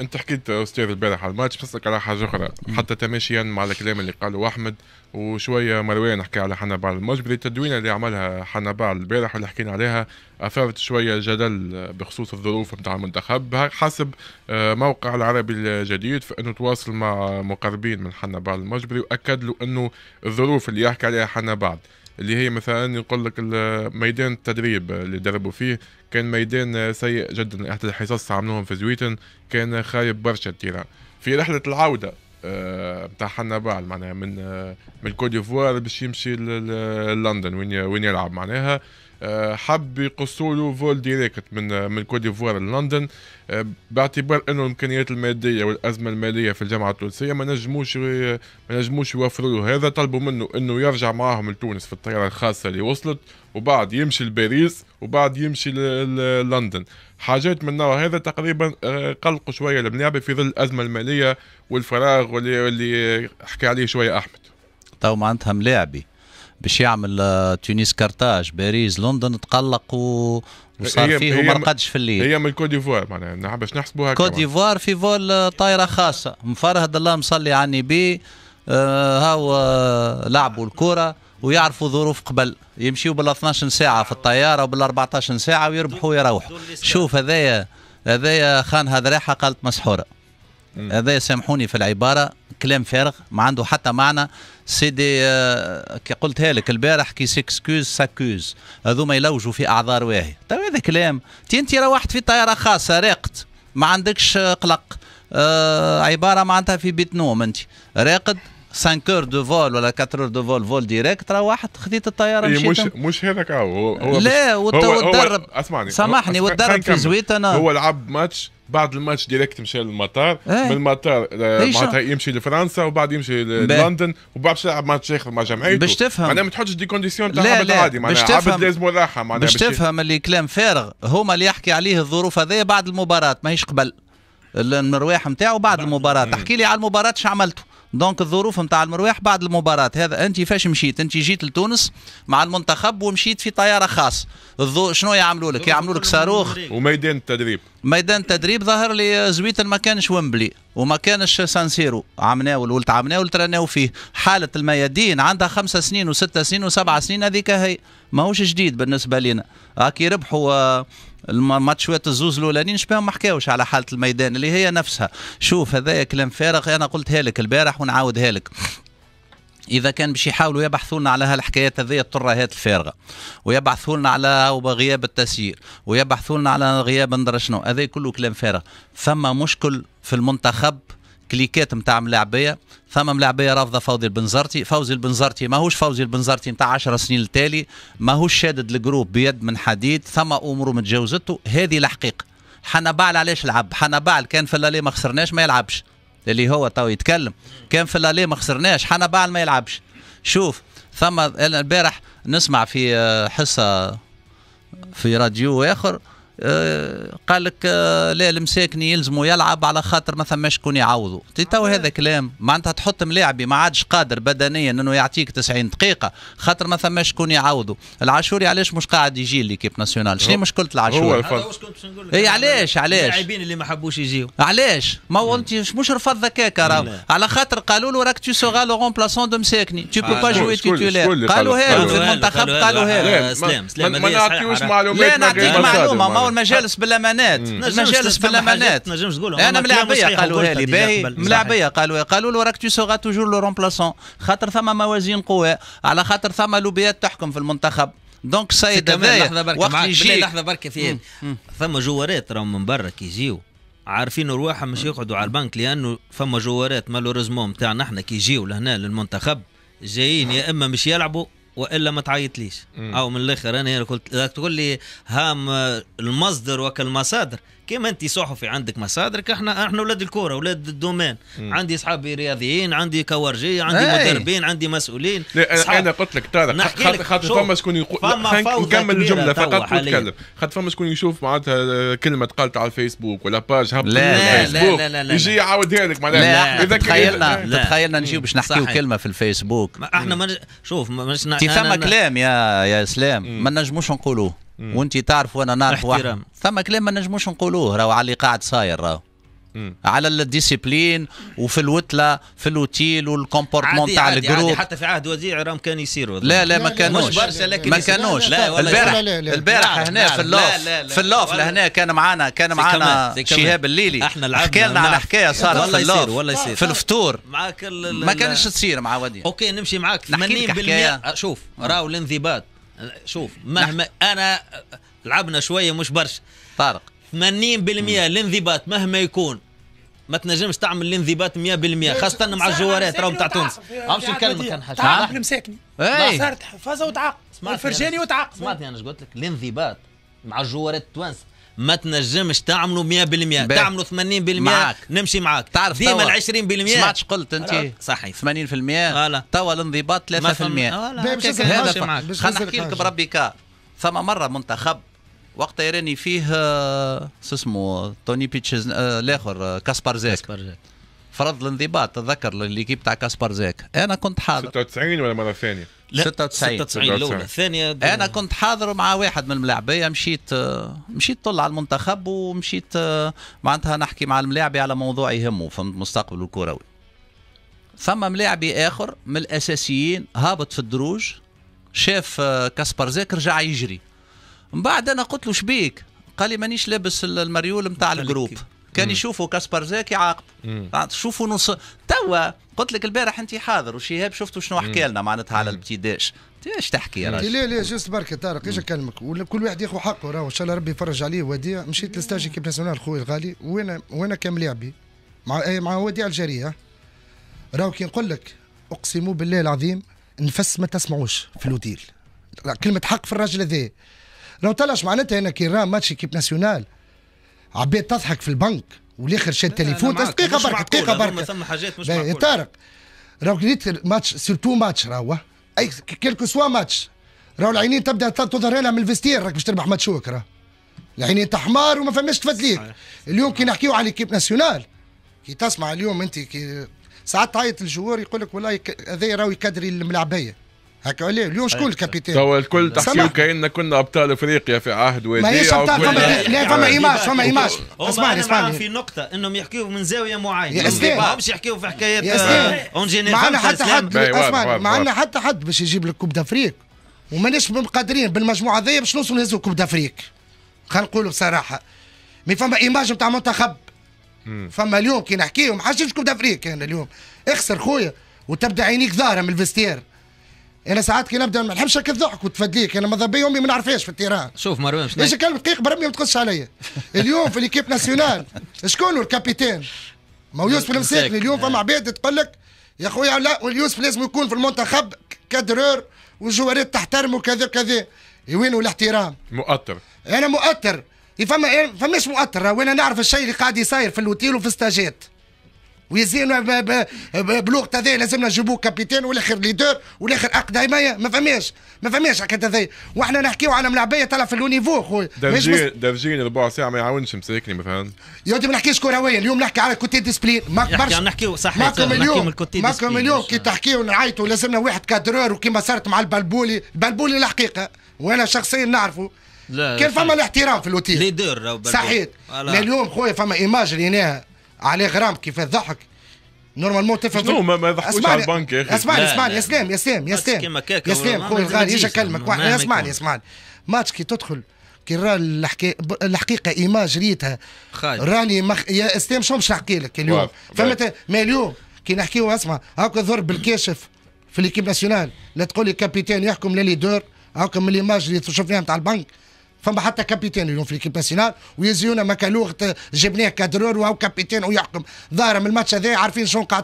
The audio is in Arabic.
انت حكيت استاذ البارح على الماتش بسالك على حاجه اخرى حتى تماشيا مع الكلام اللي قاله احمد وشويه مروان حكى على حنا بعد المجبري التدوينه اللي عملها حنا بعد البارح واللي حكينا عليها اثارت شويه جدل بخصوص الظروف نتاع المنتخب حسب آه، موقع العربي الجديد فانه تواصل مع مقربين من حنا بعد المجبري واكد له انه الظروف اللي يحكي عليها حنا بعد اللي هي مثلا يقول لك ميدان التدريب اللي دربوا فيه كان ميدان سيء جدا حتى الحصص عملوهم في زويتن كان خايب برشا التيران في رحله العوده آه، بتاع بعد معناها من آه، من كوت باش يمشي للندن وين وين يلعب معناها آه، حب يقصوا له فول ديريكت من آه، من كوت ديفوار لندن آه، باعتبار انه الامكانيات الماديه والازمه الماليه في الجامعه التونسيه ما نجموش ما نجموش يوفروا له هذا طلبوا منه انه يرجع معاهم لتونس في الطياره الخاصه اللي وصلت وبعد يمشي لباريس وبعد يمشي للندن حاجات من نوع هذا تقريبا قلقوا شويه الملاعب في ظل الازمه الماليه والفراغ واللي حكى عليه شويه احمد تو طيب، معناتها ملاعبي باش يعمل آه، تونس كارتاج باريس لندن تقلق وصار فيه وما رقدش في الليل هي من الكوت ديفوار معناها باش نحسبوها كوت ديفوار في فول آه، طايره خاصه مفرهد الله مصلي على النبي آه، هاو لعبوا الكره ويعرفوا ظروف قبل يمشيوا بال 12 ساعه في الطياره وبال 14 ساعه ويربحوا ويروحوا شوف هذايا هذايا خان ريحه قالت مسحوره هذايا سامحوني في العباره كلام فارغ ما عنده حتى معنى سيدي آه، كي قلت هالك البارح كي سيكسكوز ساكوز هذوما يلوجوا في اعذار واهي تو هذا كلام تي انت روحت في طياره خاصه راقت ما عندكش قلق آه عباره معناتها في بيت نوم انت راقد 5 اور دو فول ولا 4 اور دو فول فول ديريكت واحد خذيت الطياره إيه، مشيت مش مش هذاك آه، هو, هو لا وتدرب اسمعني سامحني وتدرب في زويت انا هو لعب ماتش بعد الماتش ديريكت مشى للمطار إيه. من المطار آه، معناتها يمشي لفرنسا وبعد يمشي للندن وبعد باش يلعب ماتش اخر مع جمعيته باش تفهم معناها ما تحطش دي كونديسيون تاع عبد عادي معناها عبد لازم راحه معناها باش تفهم اللي كلام فارغ هما اللي يحكي عليه الظروف هذيا بعد المباراه ماهيش قبل المرواح نتاعو بعد المباراه احكي لي على المباراه شو عملتوا دونك الظروف نتاع المرواح بعد المباراه هذا انت فاش مشيت انت جيت لتونس مع المنتخب ومشيت في طياره خاص الضو... شنو يعملوا لك يعملوا لك صاروخ وميدان التدريب ميدان التدريب ظهر لي زويت ما كانش ومبلي وما كانش سانسيرو عمناول ولت عمناول ترناو فيه حاله الميادين عندها خمسة سنين وستة سنين وسبعة سنين هذيك هي ماهوش جديد بالنسبه لنا هاكي ربحوا آه، الماتشات الزوز الاولانيين شبيهم ما حكاوش على حاله الميدان اللي هي نفسها شوف هذايا كلام فارغ انا قلت هالك البارح ونعاود هالك اذا كان باش يحاولوا يبحثوا لنا على هالحكايات هذه الطراهات الفارغه ويبحثوا لنا على غياب التسيير ويبحثوا لنا على غياب ندرى شنو هذا كله كلام فارغ فما مشكل في المنتخب كليكات نتاع ملاعبيه ثم ملاعبيه رافضه فوزي البنزرتي فوزي البنزرتي ماهوش فوزي البنزرتي نتاع 10 سنين التالي ماهوش شادد الجروب بيد من حديد ثم اموره متجاوزته هذه الحقيقه حنا بعل علاش لعب حنا بعل كان في الليل ما خسرناش ما يلعبش اللي هو تو يتكلم كان في الليل ما خسرناش حنا بعل ما يلعبش شوف ثم البارح نسمع في آه، حصه في راديو اخر آه، قال لك آه، لا المساكني يلزموا يلعب على خاطر ما ثماش شكون يعوضوا تو آه. هذا كلام معناتها تحط ملاعبي ما عادش قادر بدنيا انه يعطيك 90 دقيقه خاطر ما ثماش شكون يعوضوا العاشوري علاش مش قاعد يجي ليكيب ناسيونال شنو مشكله العاشوري هو اي علاش علاش اللاعبين اللي ما حبوش يجيو علاش ما هو انت مش رفض ذكاك راهو على خاطر قالوا له راك تو سوغا لو رومبلاسون دو مساكني تو بو با جوي تيتولير قالوا هذا في المنتخب قالوا هذا سلام سلام ما نعطيوش معلومات لا نعطيك معلومه مجالس بالامانات مجالس بالامانات نجمش تقول انا ملاعبيه قالوا لي باهي ملاعبيه قالوا قالوا له راك تو سوغا توجور لو رومبلاسون خاطر ثم موازين قوى على خاطر ثم لوبيات تحكم في المنتخب دونك سيد هذايا وقت يجي لحظه برك في فما جوارات راهم من برا كيجيو عارفين رواحهم مش يقعدوا على البنك لانه فما جوارات مالوريزمون نتاعنا احنا كيجيو لهنا للمنتخب جايين يا اما مش يلعبوا والا ما تعيطليش او من الاخر انا قلت تقول لي هام المصدر وكالمصادر كيما انت صحفي عندك مصادرك احنا احنا اولاد الكوره اولاد الدومين مم. عندي اصحابي رياضيين عندي كورجيه عندي أي. مدربين عندي مسؤولين لا انا قلت لك طارق خاطر فما شكون يقول نكمل الجمله فقط ونتكلم خاطر فما شكون يشوف معناتها آه، كلمه تقالت على الفيسبوك ولا باج هبط لا لا لا لا, لا يجي يعاودها لك معناتها تخيلنا تخيلنا نجيو باش نحكيو كلمه في الفيسبوك احنا شوف مش ثم كلام يا يا اسلام ما نجموش نقولوه وانت تعرف وانا نعرف واحد ثم كلام ما نجموش نقولوه راهو على اللي قاعد صاير راهو على الديسيبلين وفي الوتله في الاوتيل والكومبورتمون تاع الجروب حتى في عهد وزيع راهم كان يصيروا لا لا ما كانوش ما كانوش البارح البارح نعم، هنا في نعم، اللوف في اللوف لهنا كان معانا كان معانا شهاب الليلي احنا لعبنا لنا على حكايه صارت في اللوف والله يصير في الفطور معاك ما كانش تصير مع وديع اوكي نمشي معاك 80% شوف آه. راهو الانضباط شوف مهما انا لعبنا شويه مش برشا طارق 80% الانضباط مهما يكون ما تنجمش تعمل الانضباط 100% خاصه مع الجوارات راهم تاع تونس عرفش نكلمك كان حاجه تعاقل مساكني صارت حفاظه وتعاقد الفرجاني وتعاقد سمعتني انا ايش قلت لك الانضباط مع الجوارات التوانسه ما تنجمش تعملوا 100% تعملوا 80% معاك. نمشي معاك تعرف ديما ال 20% سمعت قلت انت صحيح 80% توا الانضباط 3% هذا خلينا نحكي لك بربي ثم مره منتخب وقت راني فيه آه، شو اسمه توني بيتشز آه، الاخر آه، كاسبار زيك كاسبار زاك فرض الانضباط تذكر ليكيب تاع كاسبار زاك انا كنت حاضر 96 ولا مره ثانيه لا 96 96 الاولى الثانيه انا كنت حاضر مع واحد من الملاعبيه مشيت مشيت طلع على المنتخب ومشيت معناتها نحكي مع الملاعبي على موضوع يهمه فهمت مستقبله الكروي ثم ملاعبي اخر من الاساسيين هابط في الدروج شاف كاسبر زاك رجع يجري من بعد انا قلت له شبيك قال لي مانيش لابس المريول نتاع الجروب كان يشوفوا كاسبر زاك يعاقب شوفوا نص توا قلت لك البارح انت حاضر وشهاب شفتوا شنو حكى لنا معناتها على البتيداش ايش تحكي يا راجل لا لا جوست برك طارق ايش اكلمك كل واحد ياخذ حقه راهو ان شاء الله ربي يفرج عليه وديع مشيت لستاجي كيب ناسيونال خويا الغالي وانا وانا كملاعبي مع إيه، مع وديع الجريه راهو كي نقول لك اقسم بالله العظيم نفس ما تسمعوش في الوديل كلمه حق في الراجل هذا راهو طلعش معناتها انا كي راه ماتش كيب ناسيونال عباد تضحك في البنك والاخر شاد تليفون دقيقه برك دقيقه برك ثم حاجات مش معقوله طارق راهو كليت ماتش سيرتو ماتش راهو اي كيلكو سوا ماتش راهو العينين تبدا تظهر لها من الفستير راك باش تربح ماتشوك راه العينين تحمار وما فماش تفدليك اليوم كي نحكيو على ليكيب ناسيونال كي تسمع اليوم انت كي ساعات تعيط الجوار يقول لك والله هذا راهو يكدري الملاعبيه هكا ولا اليوم شكون أيوة. الكابيتان؟ توا الكل تحكيو كأننا كنا ابطال افريقيا في عهد ولي ماهيش ابطال فما لا فما أيوة. ايماج فما ايماج اسمعني اسمعني في نقطة انهم يحكيو من زاوية معينة ما يحكيو في حكايات اون جينيرال آه، معنا حتى حد أيوة، اسمعني معنا حتى حد باش يجيب لك كوب دافريك وماناش مقدرين بالمجموعة هذيا باش نوصلوا نهزوا كوب دافريك خلينا نقولوا بصراحة مي فما ايماج نتاع منتخب فما اليوم كي نحكيو ما حاجتش كوب دافريك انا اليوم اخسر خويا وتبدا عينيك ظاهرة من الفستير انا ساعات كي نبدا ما نحبش الضحك وتفديك انا ماذا بيا امي ما نعرفهاش في التيران شوف مروان شنو ايش كلمه دقيق برمي ما تقصش عليا اليوم في ليكيب ناسيونال شكون هو الكابيتان ما هو يوسف المساكني اليوم فما آه. عباد تقول لك يا خويا لا واليوسف لازم يكون في المنتخب كادرور والجوارات تحترمه وكذا كذا وين الاحترام مؤثر انا مؤثر فما فماش مؤثر وانا نعرف الشيء اللي قاعد يصير في الاوتيل وفي الستاجات ويزين بلوغ هذايا لازمنا نجيبوه كابيتان والاخر ليدور والاخر عقد ما فماش ما فماش هكا هذايا واحنا نحكيو على ملعبيه طلع في الونيفو خويا دافجين دافجين ربع ساعه ما يعاونش مساكني ما فهمت يا ودي ما نحكيش كرويه اليوم نحكي على كوتي ديسبلين ماك برشا نحكيو صح ماكم اليوم ماكم اليوم كي تحكيو نعيطوا لازمنا واحد كادرور وكيما صارت مع البلبولي البلبولي الحقيقه وانا شخصيا نعرفه لا كان فما الاحترام في الاوتيل لي دور صحيح خويا فما ايماج ليناها على غرام كيف الضحك نورمالمون تفهم شنو ما يضحكوش على البنك يا اخي اسمعني اسمعني يا سلام يا سلام يا سلام يا سلام خويا الغالي اجي اكلمك اسمعني اسمعني ماتش كي تدخل كي راه الحقيقه ايماج ريتها راني مخ... يا اسلام شنو باش نحكي لك اليوم فهمت ما اليوم كي نحكيو اسمع هاكا ضرب الكاشف في ليكيب ناسيونال لا تقول لي كابيتان يحكم لي ليدور هاكا من ليماج اللي شفناها نتاع البنك فما حتى كابيتان اليوم في ليكيب ناسيونال ويزيونا مكالوغ جبناه كادرور وهو كابيتان ويحكم ظاهر من الماتش هذا عارفين شنو قاعد